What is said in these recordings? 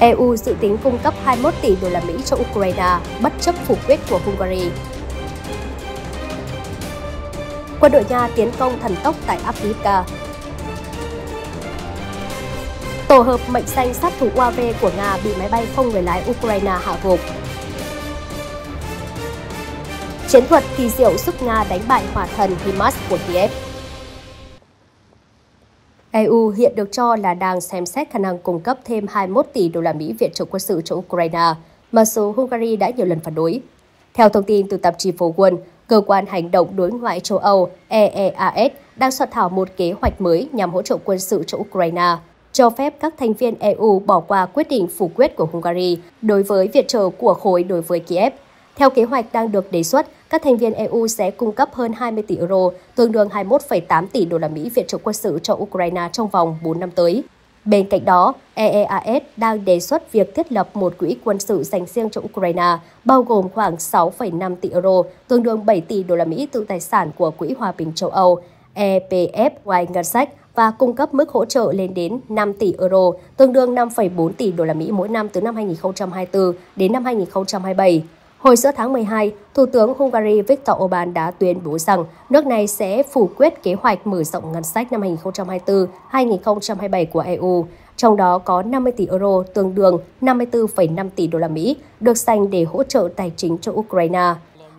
EU dự tính cung cấp 21 tỷ đô la Mỹ cho Ukraine bất chấp phủ quyết của Hungary. Quân đội Nga tiến công thần tốc tại Afrika. Tổ hợp mệnh danh sát thủ UAV của Nga bị máy bay không người lái Ukraine hạ gục. Chiến thuật kỳ diệu giúp Nga đánh bại hỏa thần HIMARS của Kiev. EU hiện được cho là đang xem xét khả năng cung cấp thêm 21 tỷ đô la Mỹ viện trợ quân sự cho Ukraine, mà số Hungary đã nhiều lần phản đối. Theo thông tin từ tạp chí Phố Quân, Cơ quan Hành động Đối ngoại châu Âu EEAS đang soạn thảo một kế hoạch mới nhằm hỗ trợ quân sự cho Ukraine, cho phép các thành viên EU bỏ qua quyết định phủ quyết của Hungary đối với viện trợ của khối đối với Kiev theo kế hoạch đang được đề xuất, các thành viên EU sẽ cung cấp hơn 20 tỷ euro, tương đương 21,8 tỷ đô la Mỹ viện trợ quân sự cho Ukraine trong vòng 4 năm tới. Bên cạnh đó, EEAS đang đề xuất việc thiết lập một quỹ quân sự dành riêng cho Ukraine, bao gồm khoảng 6,5 tỷ euro, tương đương 7 tỷ đô la Mỹ từ tài sản của Quỹ Hòa bình châu Âu, EPF ngoài ngân sách và cung cấp mức hỗ trợ lên đến 5 tỷ euro, tương đương 5,4 tỷ đô la Mỹ mỗi năm từ năm 2024 đến năm 2027. Hồi giữa tháng 12, Thủ tướng Hungary Viktor Orbán đã tuyên bố rằng nước này sẽ phủ quyết kế hoạch mở rộng ngân sách năm 2024-2027 của EU, trong đó có 50 tỷ euro tương đương 54,5 tỷ đô la Mỹ được dành để hỗ trợ tài chính cho Ukraine.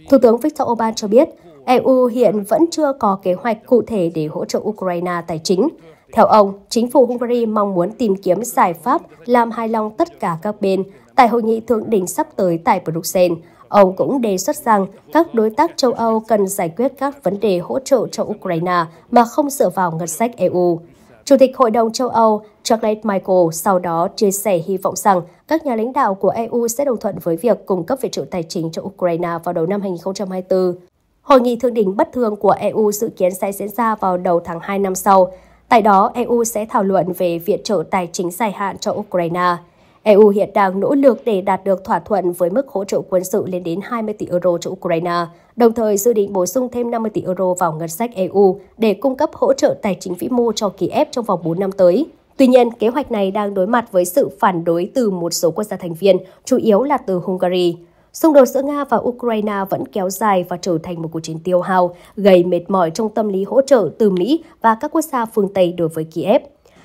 Thủ tướng Viktor Orbán cho biết, EU hiện vẫn chưa có kế hoạch cụ thể để hỗ trợ Ukraine tài chính. Theo ông, chính phủ Hungary mong muốn tìm kiếm giải pháp làm hài lòng tất cả các bên, Tại hội nghị thượng đỉnh sắp tới tại Bruxelles, ông cũng đề xuất rằng các đối tác châu Âu cần giải quyết các vấn đề hỗ trợ cho Ukraine mà không dựa vào ngân sách EU. Chủ tịch Hội đồng châu Âu Charles Michael sau đó chia sẻ hy vọng rằng các nhà lãnh đạo của EU sẽ đồng thuận với việc cung cấp viện trợ tài chính cho Ukraine vào đầu năm 2024. Hội nghị thượng đỉnh bất thường của EU dự kiến sẽ diễn ra vào đầu tháng 2 năm sau. Tại đó, EU sẽ thảo luận về viện trợ tài chính dài hạn cho Ukraine. EU hiện đang nỗ lực để đạt được thỏa thuận với mức hỗ trợ quân sự lên đến 20 tỷ euro cho Ukraine, đồng thời dự định bổ sung thêm 50 tỷ euro vào ngân sách EU để cung cấp hỗ trợ tài chính vĩ mô cho Kiev trong vòng 4 năm tới. Tuy nhiên, kế hoạch này đang đối mặt với sự phản đối từ một số quốc gia thành viên, chủ yếu là từ Hungary. Xung đột giữa Nga và Ukraine vẫn kéo dài và trở thành một cuộc chiến tiêu hao, gây mệt mỏi trong tâm lý hỗ trợ từ Mỹ và các quốc gia phương Tây đối với Kiev.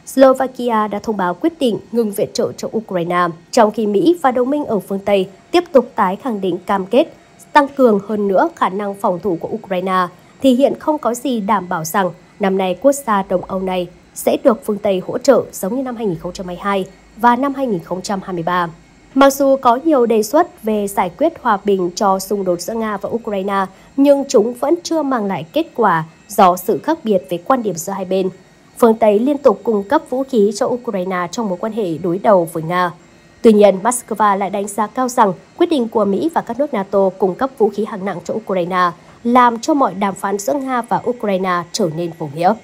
Slovakia đã thông báo quyết định ngừng viện trợ cho Ukraine, trong khi Mỹ và đồng minh ở phương Tây tiếp tục tái khẳng định cam kết tăng cường hơn nữa khả năng phòng thủ của Ukraine, thì hiện không có gì đảm bảo rằng năm nay quốc gia Đông Âu này sẽ được phương Tây hỗ trợ giống như năm 2022 và năm 2023. Mặc dù có nhiều đề xuất về giải quyết hòa bình cho xung đột giữa Nga và Ukraine, nhưng chúng vẫn chưa mang lại kết quả do sự khác biệt về quan điểm giữa hai bên phương Tây liên tục cung cấp vũ khí cho Ukraine trong mối quan hệ đối đầu với Nga. Tuy nhiên, Moscow lại đánh giá cao rằng quyết định của Mỹ và các nước NATO cung cấp vũ khí hạng nặng cho Ukraine làm cho mọi đàm phán giữa Nga và Ukraine trở nên vô nghĩa.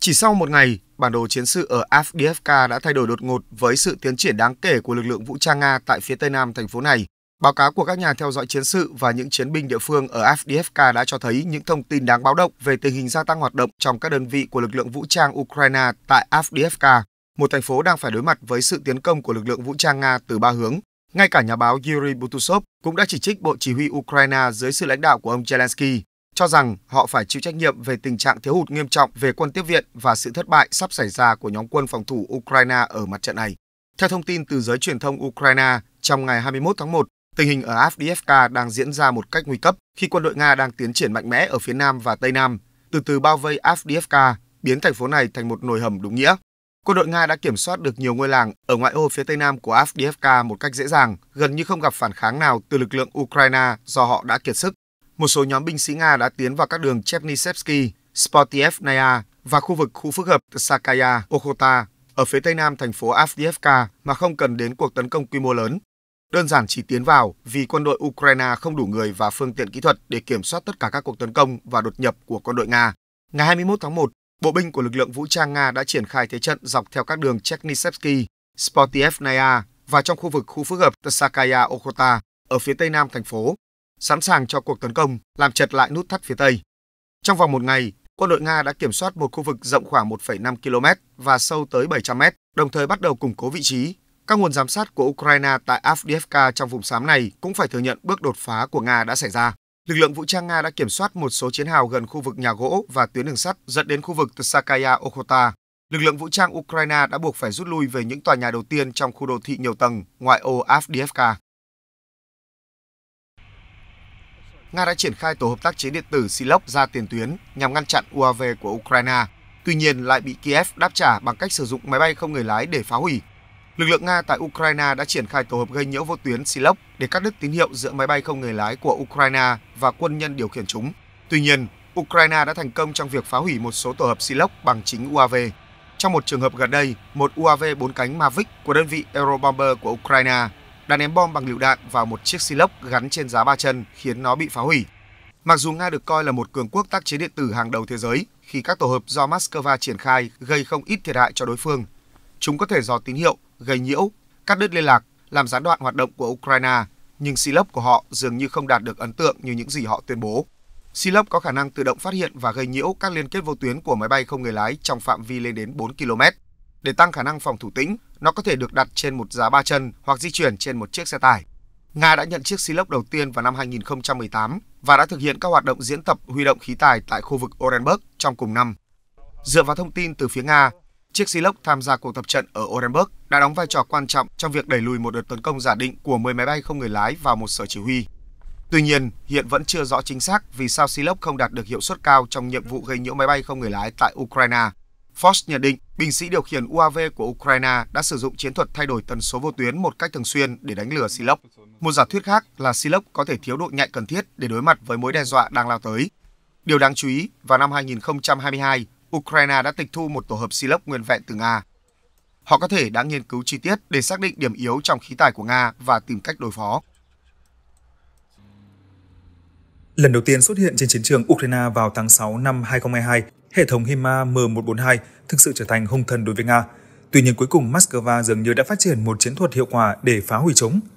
Chỉ sau một ngày, bản đồ chiến sự ở Avdiivka đã thay đổi đột ngột với sự tiến triển đáng kể của lực lượng vũ trang Nga tại phía tây nam thành phố này. Báo cáo của các nhà theo dõi chiến sự và những chiến binh địa phương ở Avdiivka đã cho thấy những thông tin đáng báo động về tình hình gia tăng hoạt động trong các đơn vị của lực lượng vũ trang Ukraine tại Avdiivka, một thành phố đang phải đối mặt với sự tiến công của lực lượng vũ trang Nga từ ba hướng. Ngay cả nhà báo Yuri Butusov cũng đã chỉ trích Bộ Chỉ huy Ukraine dưới sự lãnh đạo của ông Zelensky, cho rằng họ phải chịu trách nhiệm về tình trạng thiếu hụt nghiêm trọng về quân tiếp viện và sự thất bại sắp xảy ra của nhóm quân phòng thủ Ukraine ở mặt trận này. Theo thông tin từ giới truyền thông Ukraine, trong ngày 21 tháng 1, Tình hình ở Avdiivka đang diễn ra một cách nguy cấp khi quân đội Nga đang tiến triển mạnh mẽ ở phía nam và tây nam, từ từ bao vây Avdiivka, biến thành phố này thành một nồi hầm đúng nghĩa. Quân đội Nga đã kiểm soát được nhiều ngôi làng ở ngoại ô phía tây nam của Avdiivka một cách dễ dàng, gần như không gặp phản kháng nào từ lực lượng Ukraine do họ đã kiệt sức. Một số nhóm binh sĩ Nga đã tiến vào các đường Chernysevsky, Sportievnaya và khu vực khu phức hợp Sakaya, Okhota ở phía tây nam thành phố Avdiivka mà không cần đến cuộc tấn công quy mô lớn đơn giản chỉ tiến vào vì quân đội Ukraine không đủ người và phương tiện kỹ thuật để kiểm soát tất cả các cuộc tấn công và đột nhập của quân đội Nga. Ngày 21 tháng 1, bộ binh của lực lượng vũ trang Nga đã triển khai thế trận dọc theo các đường Chernyshevsky, Sportievnaya và trong khu vực khu phức hợp Tsakaya Okhota ở phía tây nam thành phố, sẵn sàng cho cuộc tấn công, làm chật lại nút thắt phía tây. Trong vòng một ngày, quân đội Nga đã kiểm soát một khu vực rộng khoảng 1,5 km và sâu tới 700 m, đồng thời bắt đầu củng cố vị trí các nguồn giám sát của Ukraine tại Avdiivka trong vùng xám này cũng phải thừa nhận bước đột phá của Nga đã xảy ra. Lực lượng vũ trang Nga đã kiểm soát một số chiến hào gần khu vực nhà gỗ và tuyến đường sắt dẫn đến khu vực từ Sakaya Okhota. Lực lượng vũ trang Ukraine đã buộc phải rút lui về những tòa nhà đầu tiên trong khu đô thị nhiều tầng ngoại ô Avdiivka. Nga đã triển khai tổ hợp tác chế điện tử Siloc ra tiền tuyến nhằm ngăn chặn UAV của Ukraine, tuy nhiên lại bị Kiev đáp trả bằng cách sử dụng máy bay không người lái để phá hủy Lực lượng Nga tại Ukraine đã triển khai tổ hợp gây nhiễu vô tuyến Silok để cắt đứt tín hiệu giữa máy bay không người lái của Ukraine và quân nhân điều khiển chúng. Tuy nhiên, Ukraine đã thành công trong việc phá hủy một số tổ hợp Silok bằng chính UAV. Trong một trường hợp gần đây, một UAV bốn cánh Mavic của đơn vị Aerobomber của Ukraine đã ném bom bằng lựu đạn vào một chiếc Silok gắn trên giá ba chân khiến nó bị phá hủy. Mặc dù Nga được coi là một cường quốc tác chiến điện tử hàng đầu thế giới, khi các tổ hợp do Moscow triển khai gây không ít thiệt hại cho đối phương, Chúng có thể dò tín hiệu, gây nhiễu, cắt đứt liên lạc, làm gián đoạn hoạt động của Ukraine, nhưng Silop của họ dường như không đạt được ấn tượng như những gì họ tuyên bố. Silop có khả năng tự động phát hiện và gây nhiễu các liên kết vô tuyến của máy bay không người lái trong phạm vi lên đến 4 km. Để tăng khả năng phòng thủ tĩnh, nó có thể được đặt trên một giá ba chân hoặc di chuyển trên một chiếc xe tải. Nga đã nhận chiếc Silop đầu tiên vào năm 2018 và đã thực hiện các hoạt động diễn tập huy động khí tài tại khu vực Orenburg trong cùng năm. Dựa vào thông tin từ phía Nga, Chiếc xi tham gia cuộc tập trận ở Orenburg đã đóng vai trò quan trọng trong việc đẩy lùi một đợt tấn công giả định của 10 máy bay không người lái vào một sở chỉ huy. Tuy nhiên, hiện vẫn chưa rõ chính xác vì sao Silok không đạt được hiệu suất cao trong nhiệm vụ gây nhiễu máy bay không người lái tại Ukraine. Fox nhận định, binh sĩ điều khiển UAV của Ukraine đã sử dụng chiến thuật thay đổi tần số vô tuyến một cách thường xuyên để đánh lừa Silok. Một giả thuyết khác là Silok có thể thiếu độ nhạy cần thiết để đối mặt với mối đe dọa đang lao tới. Điều đáng chú ý, vào năm 2022, Ukraine đã tịch thu một tổ hợp Silox nguyên vẹn từ Nga. Họ có thể đã nghiên cứu chi tiết để xác định điểm yếu trong khí tài của Nga và tìm cách đối phó. Lần đầu tiên xuất hiện trên chiến trường Ukraine vào tháng 6 năm 2022, hệ thống HIMA M142 thực sự trở thành hung thần đối với Nga. Tuy nhiên cuối cùng Moscow dường như đã phát triển một chiến thuật hiệu quả để phá hủy chúng –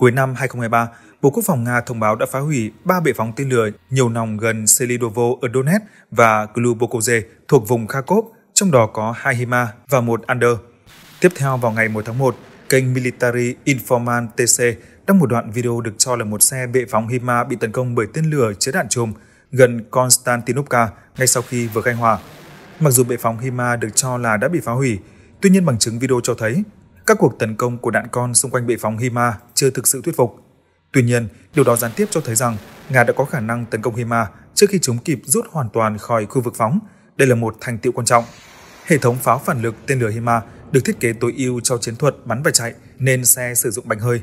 Cuối năm 2023, Bộ Quốc phòng Nga thông báo đã phá hủy ba bệ phóng tên lửa nhiều nòng gần Selidovo ở Donetsk và Glubokoze thuộc vùng Kharkov, trong đó có hai Hima và một Under. Tiếp theo vào ngày 1 tháng 1, kênh Military Informant TC đăng một đoạn video được cho là một xe bệ phóng Hima bị tấn công bởi tên lửa chứa đạn chùm gần Konstantinovka ngay sau khi vừa khai hỏa. Mặc dù bệ phóng Hima được cho là đã bị phá hủy, tuy nhiên bằng chứng video cho thấy các cuộc tấn công của đạn con xung quanh bệ phóng Hima chưa thực sự thuyết phục. Tuy nhiên, điều đó gián tiếp cho thấy rằng Nga đã có khả năng tấn công Hima trước khi chúng kịp rút hoàn toàn khỏi khu vực phóng. Đây là một thành tiệu quan trọng. Hệ thống pháo phản lực tên lửa Hima được thiết kế tối ưu cho chiến thuật bắn và chạy nên xe sử dụng bánh hơi.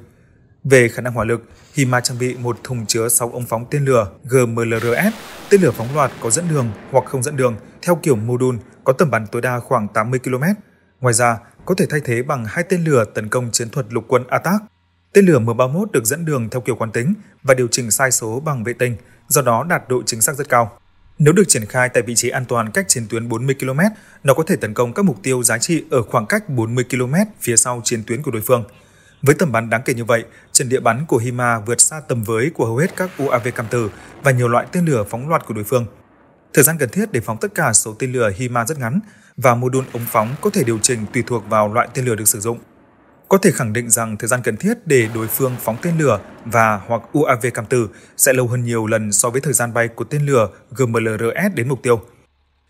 Về khả năng hỏa lực, Hima trang bị một thùng chứa 6 ống phóng tên lửa GMLRS, tên lửa phóng loạt có dẫn đường hoặc không dẫn đường theo kiểu mô đun có tầm bắn tối đa khoảng 80 km. Ngoài ra, có thể thay thế bằng hai tên lửa tấn công chiến thuật lục quân ATAC. Tên lửa M31 được dẫn đường theo kiểu quán tính và điều chỉnh sai số bằng vệ tinh, do đó đạt độ chính xác rất cao. Nếu được triển khai tại vị trí an toàn cách chiến tuyến 40 km, nó có thể tấn công các mục tiêu giá trị ở khoảng cách 40 km phía sau chiến tuyến của đối phương. Với tầm bắn đáng kể như vậy, trận địa bắn của HIMA vượt xa tầm với của hầu hết các UAV cầm tử và nhiều loại tên lửa phóng loạt của đối phương. Thời gian cần thiết để phóng tất cả số tên lửa HIMA rất ngắn, và mô đun ống phóng có thể điều chỉnh tùy thuộc vào loại tên lửa được sử dụng. Có thể khẳng định rằng thời gian cần thiết để đối phương phóng tên lửa và hoặc UAV cảm tử sẽ lâu hơn nhiều lần so với thời gian bay của tên lửa GMLRS đến mục tiêu.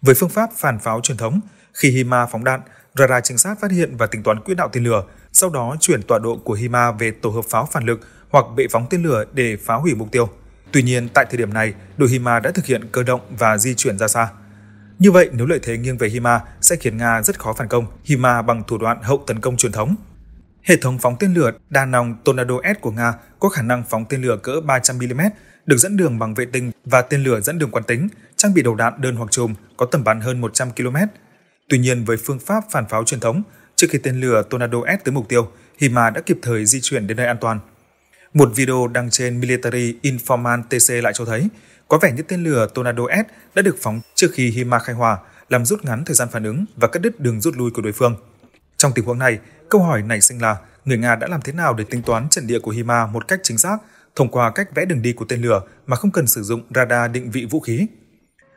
Với phương pháp phản pháo truyền thống, khi HIMA phóng đạn, radar trinh sát phát hiện và tính toán quỹ đạo tên lửa, sau đó chuyển tọa độ của HIMA về tổ hợp pháo phản lực hoặc bệ phóng tên lửa để phá hủy mục tiêu. Tuy nhiên, tại thời điểm này, đội HIMA đã thực hiện cơ động và di chuyển ra xa. Như vậy, nếu lợi thế nghiêng về Hima sẽ khiến Nga rất khó phản công, Hima bằng thủ đoạn hậu tấn công truyền thống. Hệ thống phóng tên lửa đa nòng Tornado S của Nga có khả năng phóng tên lửa cỡ 300mm, được dẫn đường bằng vệ tinh và tên lửa dẫn đường quan tính, trang bị đầu đạn đơn hoặc chùm có tầm bắn hơn 100 km. Tuy nhiên với phương pháp phản pháo truyền thống, trước khi tên lửa Tornado S tới mục tiêu, Hima đã kịp thời di chuyển đến nơi an toàn. Một video đăng trên Military Informant TC lại cho thấy, có vẻ như tên lửa Tornado S đã được phóng trước khi Hima khai hỏa, làm rút ngắn thời gian phản ứng và cắt đứt đường rút lui của đối phương. Trong tình huống này, câu hỏi nảy sinh là người Nga đã làm thế nào để tính toán trận địa của Hima một cách chính xác thông qua cách vẽ đường đi của tên lửa mà không cần sử dụng radar định vị vũ khí.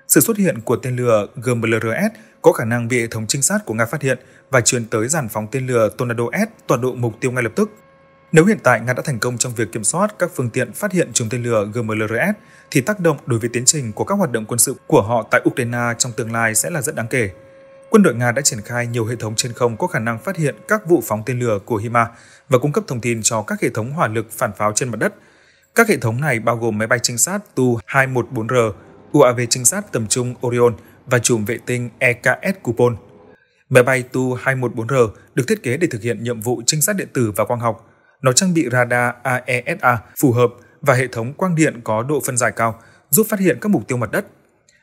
Sự xuất hiện của tên lửa GMLRS có khả năng bị hệ thống trinh sát của Nga phát hiện và truyền tới giàn phóng tên lửa Tornado S tọa độ mục tiêu ngay lập tức. Nếu hiện tại Nga đã thành công trong việc kiểm soát các phương tiện phát hiện chùm tên lửa GMLRS, thì tác động đối với tiến trình của các hoạt động quân sự của họ tại Ukraine trong tương lai sẽ là rất đáng kể. Quân đội Nga đã triển khai nhiều hệ thống trên không có khả năng phát hiện các vụ phóng tên lửa của HIMA và cung cấp thông tin cho các hệ thống hỏa lực phản pháo trên mặt đất. Các hệ thống này bao gồm máy bay trinh sát Tu-214R, UAV trinh sát tầm trung Orion và chùm vệ tinh EKS Kupol. Máy bay Tu-214R được thiết kế để thực hiện nhiệm vụ trinh sát điện tử và quang học, nó trang bị radar AESA e phù hợp và hệ thống quang điện có độ phân giải cao, giúp phát hiện các mục tiêu mặt đất.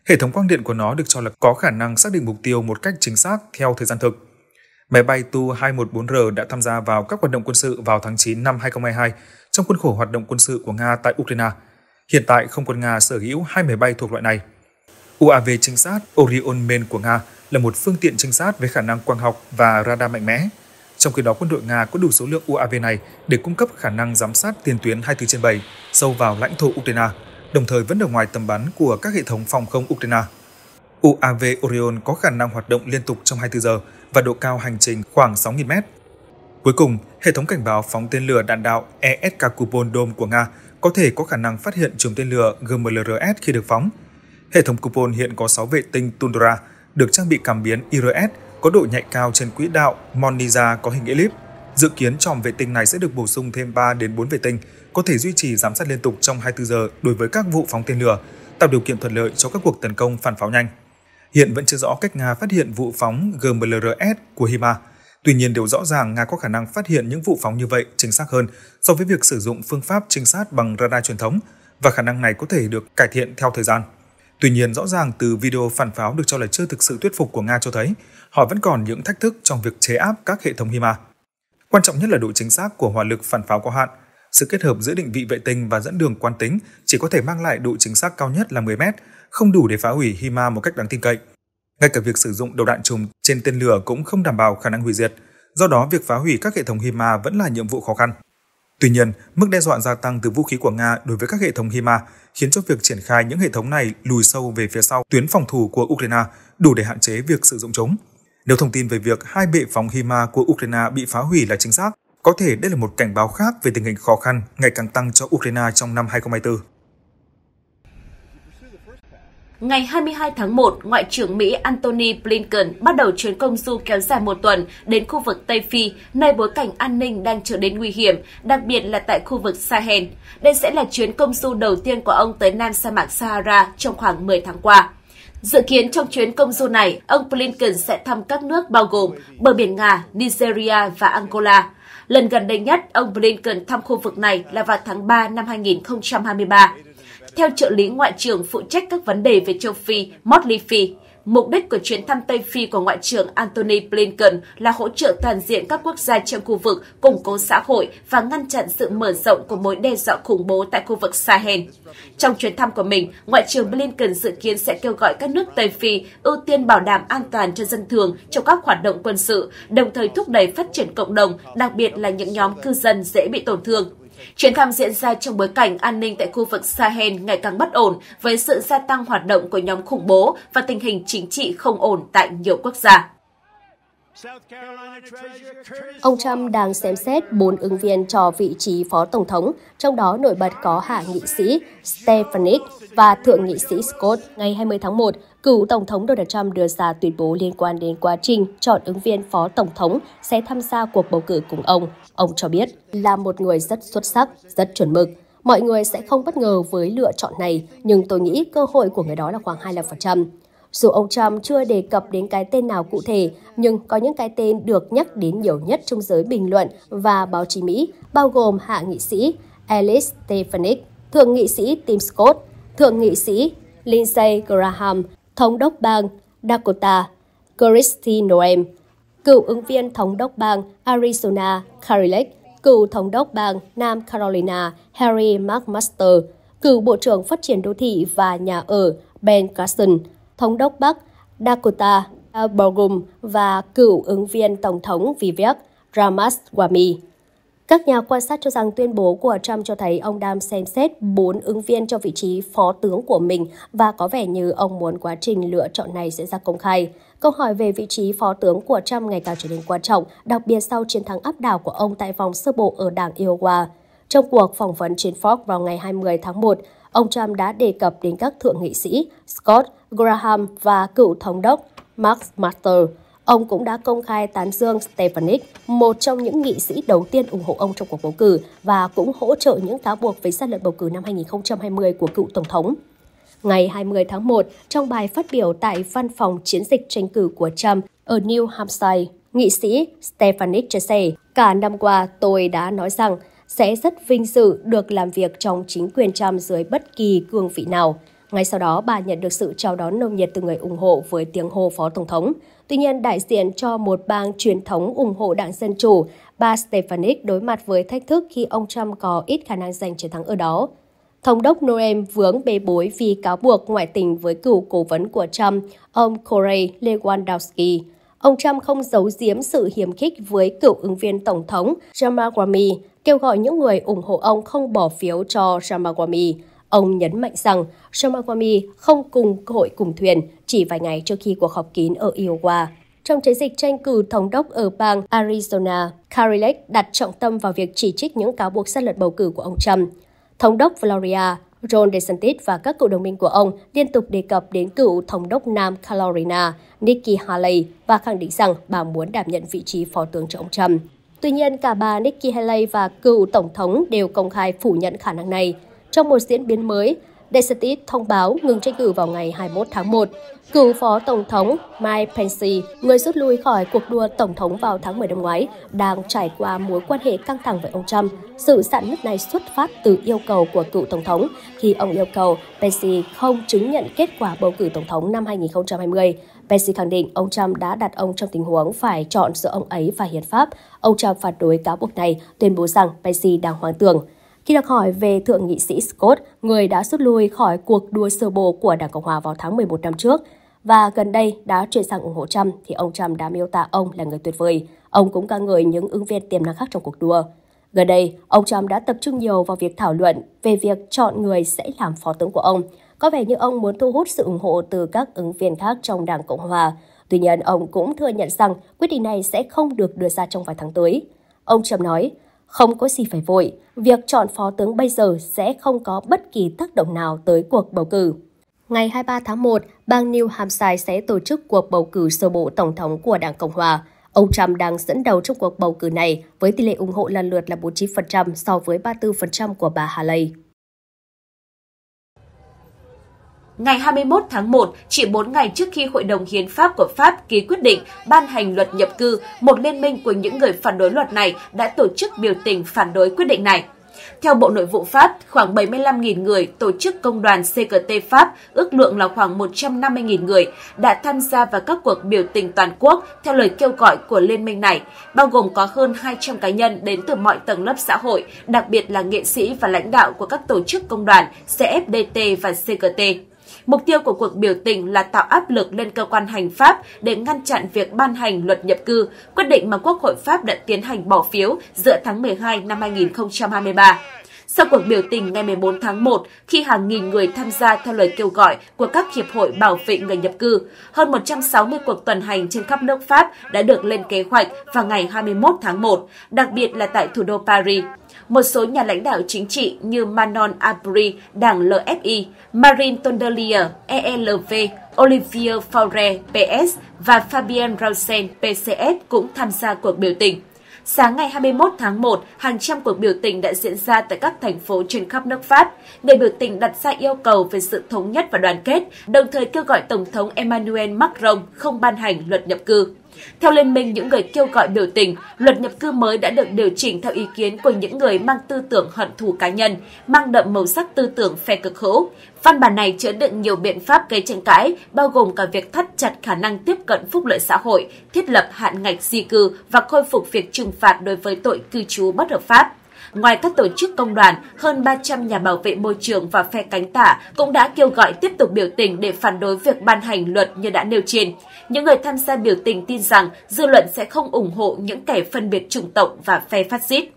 Hệ thống quang điện của nó được cho là có khả năng xác định mục tiêu một cách chính xác theo thời gian thực. Máy bay Tu-214R đã tham gia vào các hoạt động quân sự vào tháng 9 năm 2022 trong khuôn khổ hoạt động quân sự của Nga tại Ukraine. Hiện tại, không quân Nga sở hữu hai máy bay thuộc loại này. UAV trinh sát Orion Men của Nga là một phương tiện trinh sát với khả năng quang học và radar mạnh mẽ. Trong khi đó, quân đội Nga có đủ số lượng UAV này để cung cấp khả năng giám sát tiền tuyến 24 trên 7 sâu vào lãnh thổ Ukraine, đồng thời vẫn ở ngoài tầm bắn của các hệ thống phòng không Ukraine. UAV Orion có khả năng hoạt động liên tục trong 24 giờ và độ cao hành trình khoảng 6.000 mét. Cuối cùng, hệ thống cảnh báo phóng tên lửa đạn đạo ESK Kupol Dome của Nga có thể có khả năng phát hiện chùm tên lửa GMLRS khi được phóng. Hệ thống Kupol hiện có 6 vệ tinh Tundra được trang bị cảm biến IRS có độ nhạy cao trên quỹ đạo, Moniza có hình elip. Dự kiến tròm vệ tinh này sẽ được bổ sung thêm 3 đến 4 vệ tinh, có thể duy trì giám sát liên tục trong 24 giờ đối với các vụ phóng tên lửa, tạo điều kiện thuận lợi cho các cuộc tấn công phản pháo nhanh. Hiện vẫn chưa rõ cách Nga phát hiện vụ phóng GMLRS của HIMA. Tuy nhiên, điều rõ ràng Nga có khả năng phát hiện những vụ phóng như vậy chính xác hơn so với việc sử dụng phương pháp trinh sát bằng radar truyền thống và khả năng này có thể được cải thiện theo thời gian. Tuy nhiên, rõ ràng từ video phản pháo được cho là chưa thực sự thuyết phục của Nga cho thấy họ vẫn còn những thách thức trong việc chế áp các hệ thống HIMARS. Quan trọng nhất là độ chính xác của hỏa lực phản pháo có hạn. Sự kết hợp giữa định vị vệ tinh và dẫn đường quan tính chỉ có thể mang lại độ chính xác cao nhất là 10 mét, không đủ để phá hủy HIMA một cách đáng tin cậy. Ngay cả việc sử dụng đầu đạn trùm trên tên lửa cũng không đảm bảo khả năng hủy diệt, do đó việc phá hủy các hệ thống HIMA vẫn là nhiệm vụ khó khăn. Tuy nhiên, mức đe dọa gia tăng từ vũ khí của Nga đối với các hệ thống HIMA khiến cho việc triển khai những hệ thống này lùi sâu về phía sau tuyến phòng thủ của Ukraine, đủ để hạn chế việc sử dụng chúng. Nếu thông tin về việc hai bệ phóng HIMA của Ukraine bị phá hủy là chính xác, có thể đây là một cảnh báo khác về tình hình khó khăn ngày càng tăng cho Ukraine trong năm 2024. Ngày 22 tháng 1, Ngoại trưởng Mỹ Antony Blinken bắt đầu chuyến công du kéo dài một tuần đến khu vực Tây Phi, nơi bối cảnh an ninh đang trở nên nguy hiểm, đặc biệt là tại khu vực Sahel. Đây sẽ là chuyến công du đầu tiên của ông tới Nam sa mạc Sahara trong khoảng 10 tháng qua. Dự kiến trong chuyến công du này, ông Blinken sẽ thăm các nước bao gồm bờ biển Nga, Nigeria và Angola. Lần gần đây nhất, ông Blinken thăm khu vực này là vào tháng 3 năm 2023. Theo trợ lý Ngoại trưởng phụ trách các vấn đề về châu Phi, Motley Phi, mục đích của chuyến thăm Tây Phi của Ngoại trưởng Antony Blinken là hỗ trợ toàn diện các quốc gia trong khu vực, củng cố xã hội và ngăn chặn sự mở rộng của mối đe dọa khủng bố tại khu vực Sahel. Trong chuyến thăm của mình, Ngoại trưởng Blinken dự kiến sẽ kêu gọi các nước Tây Phi ưu tiên bảo đảm an toàn cho dân thường trong các hoạt động quân sự, đồng thời thúc đẩy phát triển cộng đồng, đặc biệt là những nhóm cư dân dễ bị tổn thương. Chuyến thăm diễn ra trong bối cảnh an ninh tại khu vực Sahel ngày càng bất ổn với sự gia tăng hoạt động của nhóm khủng bố và tình hình chính trị không ổn tại nhiều quốc gia. Ông Trump đang xem xét bốn ứng viên cho vị trí phó tổng thống, trong đó nổi bật có hạ nghị sĩ Stefanik và thượng nghị sĩ Scott. Ngày 20 tháng 1, cựu tổng thống Donald Trump đưa ra tuyên bố liên quan đến quá trình chọn ứng viên phó tổng thống sẽ tham gia cuộc bầu cử cùng ông. Ông cho biết là một người rất xuất sắc, rất chuẩn mực. Mọi người sẽ không bất ngờ với lựa chọn này, nhưng tôi nghĩ cơ hội của người đó là khoảng 25%. Dù ông Trump chưa đề cập đến cái tên nào cụ thể, nhưng có những cái tên được nhắc đến nhiều nhất trong giới bình luận và báo chí Mỹ, bao gồm hạ nghị sĩ Alice Stefanik, thượng nghị sĩ Tim Scott, thượng nghị sĩ Lindsey Graham, thống đốc bang Dakota, Christy Noem, cựu ứng viên thống đốc bang Arizona Carrie Lake, cựu thống đốc bang Nam Carolina Harry McMaster, cựu Bộ trưởng Phát triển Đô thị và Nhà ở Ben Carson, thống đốc Bắc Dakota borgum và cựu ứng viên Tổng thống Vivek Ramaswamy. Các nhà quan sát cho rằng tuyên bố của Trump cho thấy ông đang xem xét bốn ứng viên cho vị trí phó tướng của mình và có vẻ như ông muốn quá trình lựa chọn này sẽ ra công khai. Câu hỏi về vị trí phó tướng của Trump ngày càng trở nên quan trọng, đặc biệt sau chiến thắng áp đảo của ông tại vòng sơ bộ ở đảng Iowa. Trong cuộc phỏng vấn trên Fox vào ngày 20 tháng 1, ông Trump đã đề cập đến các thượng nghị sĩ Scott Graham và cựu thống đốc Max Master. Ông cũng đã công khai tán dương Stefanik, một trong những nghị sĩ đầu tiên ủng hộ ông trong cuộc bầu cử và cũng hỗ trợ những cáo buộc về gian lận bầu cử năm 2020 của cựu tổng thống. Ngày 20 tháng 1, trong bài phát biểu tại văn phòng chiến dịch tranh cử của Trump ở New Hampshire, nghị sĩ Stefanik chia sẻ, cả năm qua tôi đã nói rằng sẽ rất vinh dự được làm việc trong chính quyền Trump dưới bất kỳ cương vị nào. Ngay sau đó, bà nhận được sự chào đón nồng nhiệt từ người ủng hộ với tiếng hô phó tổng thống. Tuy nhiên, đại diện cho một bang truyền thống ủng hộ đảng Dân Chủ, bà Stefanik đối mặt với thách thức khi ông Trump có ít khả năng giành chiến thắng ở đó. Thống đốc Noem vướng bê bối vì cáo buộc ngoại tình với cựu cố vấn của Trump, ông Corey Lewandowski. Ông Trump không giấu giếm sự hiềm khích với cựu ứng viên Tổng thống Jamawami, kêu gọi những người ủng hộ ông không bỏ phiếu cho Jamawami. Ông nhấn mạnh rằng Somawami không cùng hội cùng thuyền chỉ vài ngày trước khi cuộc họp kín ở Iowa. Trong chiến dịch tranh cử thống đốc ở bang Arizona, Carrie Lake đặt trọng tâm vào việc chỉ trích những cáo buộc sát lật bầu cử của ông Trump. Thống đốc Florida Ron DeSantis và các cựu đồng minh của ông liên tục đề cập đến cựu thống đốc Nam Carolina Nikki Haley và khẳng định rằng bà muốn đảm nhận vị trí phó tướng cho ông Trump. Tuy nhiên, cả bà Nikki Haley và cựu tổng thống đều công khai phủ nhận khả năng này. Trong một diễn biến mới, DeSantis thông báo ngừng tranh cử vào ngày 21 tháng 1. Cựu Phó Tổng thống Mike Pence, người rút lui khỏi cuộc đua Tổng thống vào tháng 10 năm ngoái, đang trải qua mối quan hệ căng thẳng với ông Trump. Sự sạn nứt này xuất phát từ yêu cầu của cựu Tổng thống khi ông yêu cầu Pence không chứng nhận kết quả bầu cử Tổng thống năm 2020. Pence khẳng định ông Trump đã đặt ông trong tình huống phải chọn giữa ông ấy và hiến pháp. Ông Trump phản đối cáo buộc này, tuyên bố rằng Pence đang hoang tưởng. Khi được hỏi về Thượng nghị sĩ Scott, người đã rút lui khỏi cuộc đua sơ bộ của Đảng Cộng Hòa vào tháng 11 năm trước, và gần đây đã chuyển sang ủng hộ Trump, thì ông Trump đã miêu tả ông là người tuyệt vời. Ông cũng ca ngợi những ứng viên tiềm năng khác trong cuộc đua. Gần đây, ông Trump đã tập trung nhiều vào việc thảo luận về việc chọn người sẽ làm phó tướng của ông. Có vẻ như ông muốn thu hút sự ủng hộ từ các ứng viên khác trong Đảng Cộng Hòa. Tuy nhiên, ông cũng thừa nhận rằng quyết định này sẽ không được đưa ra trong vài tháng tới. Ông Trump nói, không có gì phải vội, việc chọn phó tướng bây giờ sẽ không có bất kỳ tác động nào tới cuộc bầu cử. Ngày 23 tháng 1, bang New Hampshire sẽ tổ chức cuộc bầu cử sơ bộ tổng thống của Đảng Cộng Hòa. Ông Trump đang dẫn đầu trong cuộc bầu cử này với tỷ lệ ủng hộ lần lượt là 49% so với 34% của bà Haley. Ngày 21 tháng 1, chỉ 4 ngày trước khi Hội đồng Hiến pháp của Pháp ký quyết định ban hành luật nhập cư, một liên minh của những người phản đối luật này đã tổ chức biểu tình phản đối quyết định này. Theo Bộ Nội vụ Pháp, khoảng 75.000 người tổ chức công đoàn CGT Pháp, ước lượng là khoảng 150.000 người, đã tham gia vào các cuộc biểu tình toàn quốc theo lời kêu gọi của liên minh này, bao gồm có hơn 200 cá nhân đến từ mọi tầng lớp xã hội, đặc biệt là nghệ sĩ và lãnh đạo của các tổ chức công đoàn CFDT và CGT. Mục tiêu của cuộc biểu tình là tạo áp lực lên cơ quan hành pháp để ngăn chặn việc ban hành luật nhập cư, quyết định mà Quốc hội Pháp đã tiến hành bỏ phiếu giữa tháng 12 năm 2023. Sau cuộc biểu tình ngày 14 tháng 1, khi hàng nghìn người tham gia theo lời kêu gọi của các hiệp hội bảo vệ người nhập cư, hơn 160 cuộc tuần hành trên khắp nước Pháp đã được lên kế hoạch vào ngày 21 tháng 1, đặc biệt là tại thủ đô Paris một số nhà lãnh đạo chính trị như Manon Abri, đảng LFI, Marine Tondelier, ELV, Olivier Faure, PS và Fabien Roussen, PCS cũng tham gia cuộc biểu tình. Sáng ngày 21 tháng 1, hàng trăm cuộc biểu tình đã diễn ra tại các thành phố trên khắp nước Pháp. Người biểu tình đặt ra yêu cầu về sự thống nhất và đoàn kết, đồng thời kêu gọi Tổng thống Emmanuel Macron không ban hành luật nhập cư. Theo Liên minh những người kêu gọi biểu tình, luật nhập cư mới đã được điều chỉnh theo ý kiến của những người mang tư tưởng hận thù cá nhân, mang đậm màu sắc tư tưởng phe cực hữu. Văn bản này chứa đựng nhiều biện pháp gây tranh cãi, bao gồm cả việc thắt chặt khả năng tiếp cận phúc lợi xã hội, thiết lập hạn ngạch di cư và khôi phục việc trừng phạt đối với tội cư trú bất hợp pháp. Ngoài các tổ chức công đoàn, hơn 300 nhà bảo vệ môi trường và phe cánh tả cũng đã kêu gọi tiếp tục biểu tình để phản đối việc ban hành luật như đã nêu trên. Những người tham gia biểu tình tin rằng dư luận sẽ không ủng hộ những kẻ phân biệt chủng tộc và phe phát xít.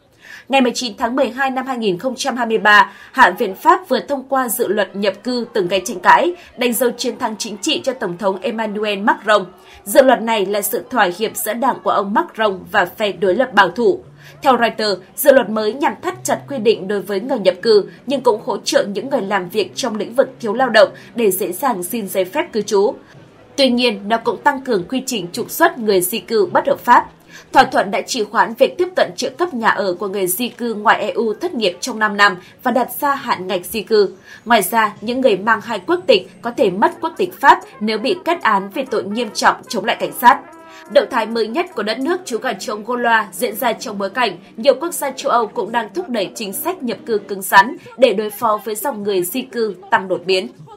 Ngày 19 tháng 12 năm 2023, Hạ viện Pháp vừa thông qua dự luật nhập cư từng gây tranh cãi, đánh dấu chiến thắng chính trị cho Tổng thống Emmanuel Macron. Dự luật này là sự thỏa hiệp giữa đảng của ông Macron và phe đối lập bảo thủ. Theo Reuters, dự luật mới nhằm thắt chặt quy định đối với người nhập cư nhưng cũng hỗ trợ những người làm việc trong lĩnh vực thiếu lao động để dễ dàng xin giấy phép cư trú. Tuy nhiên, nó cũng tăng cường quy trình trục xuất người di cư bất hợp pháp. Thỏa thuận đã chỉ hoãn việc tiếp cận trợ cấp nhà ở của người di cư ngoài EU thất nghiệp trong 5 năm và đặt ra hạn ngạch di cư. Ngoài ra, những người mang hai quốc tịch có thể mất quốc tịch Pháp nếu bị kết án về tội nghiêm trọng chống lại cảnh sát. Động thái mới nhất của đất nước chú gà trống Gola diễn ra trong bối cảnh nhiều quốc gia châu Âu cũng đang thúc đẩy chính sách nhập cư cứng rắn để đối phó với dòng người di cư tăng đột biến.